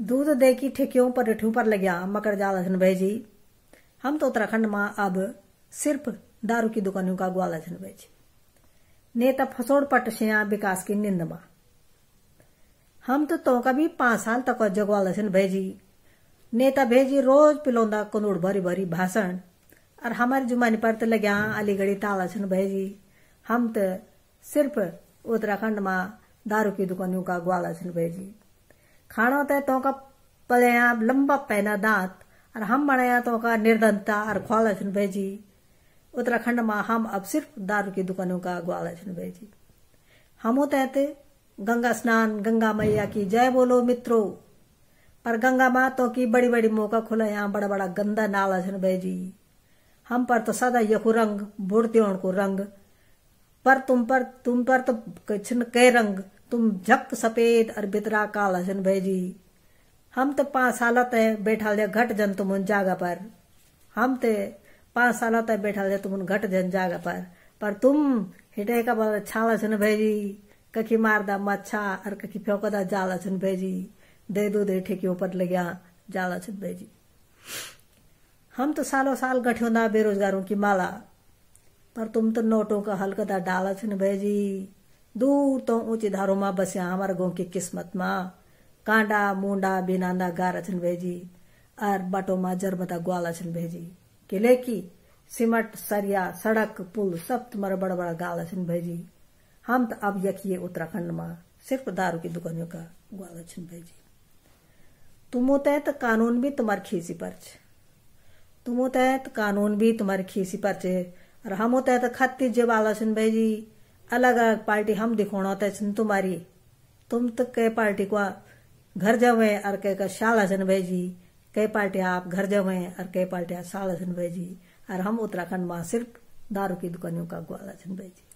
दूध दे की ठेकियों पर रिठू पर लग्या मकर जाल हन भेजी हम तो उत्तराखंड माँ अब सिर्फ दारू की दुकानियों का ग्वाल झन भेजी नेता फसोड़ पट श्या विकास की निंद माँ हम तो तो कभी पांच साल तक जगवाला झन भेजी नेता भेजी रोज पिलोंदा कनूड़ भरी भरी भाषण और हमारी जुमानी पर तो लग्या अलीगढ़ी ताला झन भेजी हम तो सिर्फ उत्तराखंड माँ दारू की दुकानियों का ग्वाला झन भेजी खाणो ते तोका पलया लंबा पैना दांत और हम बनाया का निर्धनता और ख्वाल अचन भेजी उत्तराखंड में हम अब सिर्फ दारू की दुकानों का ग्वाल अचन भेजी हम तहते गंगा स्नान गंगा मैया की जय बोलो मित्रों पर गंगा माँ तो की बड़ी बड़ी मौका खुला यहाँ बड़ा बड़ा गंदा नाला अचन भेजी हम पर तो सदा यखु रंग बुढ़ते को रंग पर तुम पर तुम पर तो कह रंग तुम जक्त सफेद और बितरा काला जन भेजी हम तो पांच साल ते बैठा ले घट जन तुम उन जागा पर हम ते पांच साल ते बैठा ले तुम घट जन जागा पर पर तुम हिटे का बार छाला जन भेजी कखी मारदा मच्छा और कखी फ्योकदा जाला जन भेजी दे दो दे ठेके ऊपर ले गया जाला जन भेजी हम तो सालों साल गठियों ना बेरोजगारों की माला पर तुम तो नोटों का हलकदा डाला छिन भेजी दूर तो ऊंची धारो में बस्या हमारे गो की किस्मत मां कांडा मुंडा बिनांदा गार छन भेजी और बाटो मा जरबता ग्वाल छन भेजी किले की सिमट सरिया सड़क पुल सब तुम्हारा बड़ा बड़ा गाल छन भेजी हम तो अब यकी उत्तराखंड मां सिर्फ दारू की दुकानों का ग्वाल छन भेजी होते तहत कानून भी तुम्हारे खीसी तुम होते तो कानून भी तुम्हारे खीसी पर छे और हमो तहत खत्ती जे बाला भेजी अलग अलग पार्टी हम दिखोना होता है तुम्हारी तुम तो कई पार्टी को घर जावे और कह कर शाला सन भेजी कई पार्टी आप घर जावे और कई पार्टी शाला भाई जी और हम उत्तराखंड में सिर्फ दारू की दुकानियों का ग्वाला भाई जी